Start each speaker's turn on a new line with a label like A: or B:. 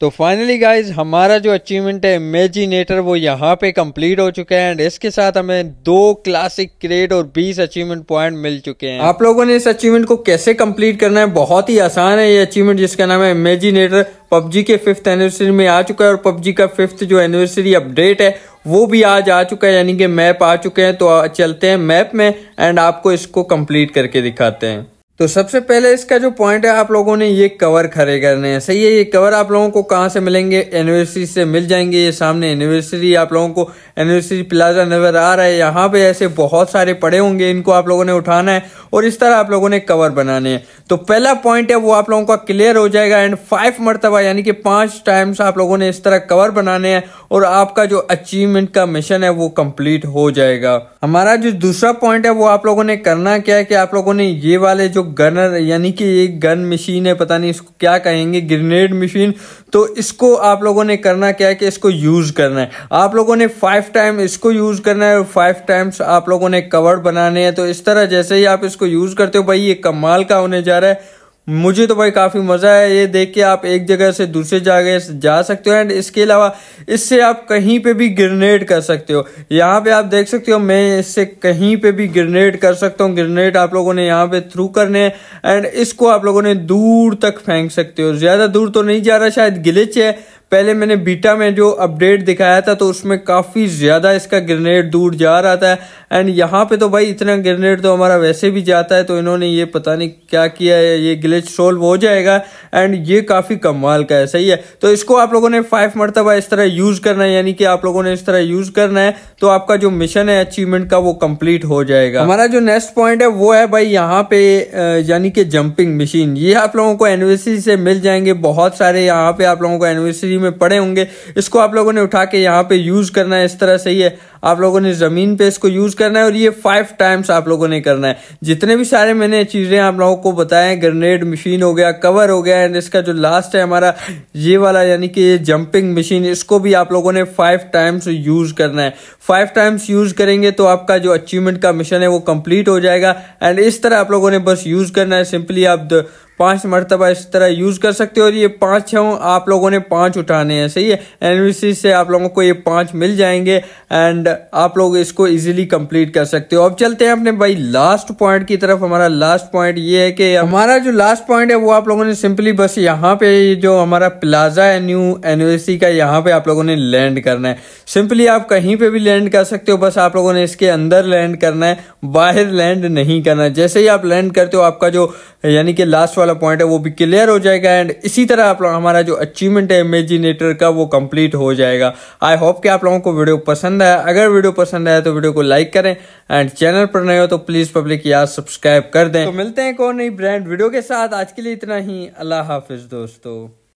A: तो finally guys हमारा जो अचीवमेंट है इमेजिनेटर वो यहाँ पे कंप्लीट हो चुका है एंड इसके साथ हमें दो क्लासिक क्रेड और 20 अचीवमेंट पॉइंट मिल चुके हैं आप लोगों ने इस अचीवमेंट को कैसे कंप्लीट करना है बहुत ही आसान है ये अचीवमेंट जिसका नाम है इमेजिनेटर पबजी के फिफ्थ एनिवर्सरी में आ चुका है और पबजी का फिफ्थ जो एनिवर्सरी अपडेट है वो भी आज आ चुका है यानी कि मैप आ चुके हैं तो चलते हैं मैप में एंड आपको इसको कम्प्लीट करके दिखाते हैं तो सबसे पहले इसका जो पॉइंट है आप लोगों ने ये कवर खड़े करने हैं सही है ये कवर आप लोगों को कहाँ से मिलेंगे एनिवर्सरी से मिल जाएंगे ये सामने एनिवर्सरी आप लोगों को एनिवर्सरी प्लाजा नज़र आ रहा है यहाँ पे ऐसे बहुत सारे पड़े होंगे इनको आप लोगों ने उठाना है और इस तरह आप लोगों ने कवर बनाने हैं तो पहला पॉइंट है वो आप लोगों का क्लियर हो जाएगा एंड फाइव मरतबा यानी कि पांच टाइम्स आप लोगों ने इस तरह कवर बनाने हैं और आपका जो अचीवमेंट का मिशन है वो कंप्लीट हो जाएगा हमारा जो दूसरा पॉइंट है वो आप लोगों ने करना क्या है कि आप लोगों ने ये वाले जो गनर यानी कि ये गन मशीन है पता नहीं इसको क्या कहेंगे ग्रेनेड मशीन तो इसको आप लोगों ने करना क्या है कि इसको यूज़ करना है आप लोगों ने फाइव टाइम इसको यूज़ करना है और फाइव टाइम्स आप लोगों ने कवर बनाने हैं तो इस तरह जैसे ही आप इसको यूज़ करते हो भाई ये कमाल का होने जा रहा है मुझे तो भाई काफ़ी मज़ा है ये देख के आप एक जगह से दूसरे जगह जा सकते हो एंड इसके अलावा इससे आप कहीं पे भी ग्रेनेड कर सकते हो यहाँ पे आप देख सकते हो मैं इससे कहीं पे भी ग्रेनेड कर सकता हूँ ग्रेनेड आप लोगों ने यहाँ पे थ्रू करने हैं एंड इसको आप लोगों ने दूर तक फेंक सकते हो ज़्यादा दूर तो नहीं जा रहा शायद गिलिच है पहले मैंने बीटा में जो अपडेट दिखाया था तो उसमें काफ़ी ज़्यादा इसका ग्रेनेड दूर जा रहा था एंड यहाँ पे तो भाई इतना ग्रेनेड तो हमारा वैसे भी जाता है तो इन्होंने ये पता नहीं क्या किया है ये ग्लिच सोल्व हो जाएगा एंड ये काफ़ी कमाल का है सही है तो इसको आप लोगों ने फाइव मरतबा इस तरह यूज़ करना है यानी कि आप लोगों ने इस तरह यूज़ करना है तो आपका जो मिशन है अचीवमेंट का वो कम्प्लीट हो जाएगा हमारा जो नेक्स्ट पॉइंट है वो है भाई यहाँ पे यानी कि जंपिंग मशीन ये आप लोगों को एनवेसी से मिल जाएंगे बहुत सारे यहाँ पे आप लोगों को एनवेसी में पड़े होंगे इसको आप लोगों ने उठा के यहाँ पे यूज़ करना है इस तरह से ही है आप लोगों ने ज़मीन पे इसको यूज़ करना है और ये फाइव टाइम्स आप लोगों ने करना है जितने भी सारे मैंने चीज़ें आप लोगों को बताएं ग्रेनेड मशीन हो गया कवर हो गया एंड इसका जो लास्ट है हमारा ये वाला यानी कि ये जंपिंग मशीन इसको भी आप लोगों ने फाइव टाइम्स यूज़ करना है फाइव टाइम्स यूज़ करेंगे तो आपका जो अचीवमेंट का मिशन है वो कंप्लीट हो जाएगा एंड इस तरह आप लोगों ने बस यूज़ करना है सिंपली आप पांच मरतबा इस तरह यूज़ कर सकते हो और ये पांच छः आप लोगों ने पांच उठाने हैं सही है एनवीसी से आप लोगों को ये पांच मिल जाएंगे एंड आप लोग इसको इजीली कंप्लीट कर सकते हो अब चलते हैं अपने भाई लास्ट पॉइंट की तरफ हमारा लास्ट पॉइंट ये है कि हमारा जो लास्ट पॉइंट है वो आप लोगों ने सिंपली बस यहाँ पे जो हमारा प्लाजा है न्यू एनओसी का यहाँ पे आप लोगों ने लैंड करना है सिंपली आप कहीं पे भी लैंड कर सकते हो बस आप लोगों ने इसके अंदर लैंड करना है बाहर लैंड नहीं करना है जैसे ही आप लैंड करते हो आपका जो यानी कि लास्ट वाला पॉइंट है वो भी क्लियर हो जाएगा एंड इसी तरह आप लोग हमारा जो अचीवमेंट है इमेजिनेटर का वो कंप्लीट हो जाएगा आई होप कि आप लोगों को वीडियो पसंद आया अगर अगर वीडियो पसंद आया तो वीडियो को लाइक करें एंड चैनल पर नए हो तो प्लीज पब्लिक यार सब्सक्राइब कर दें तो मिलते हैं कौन नई ब्रांड वीडियो के साथ आज के लिए इतना ही अल्लाह हाफिज दोस्तों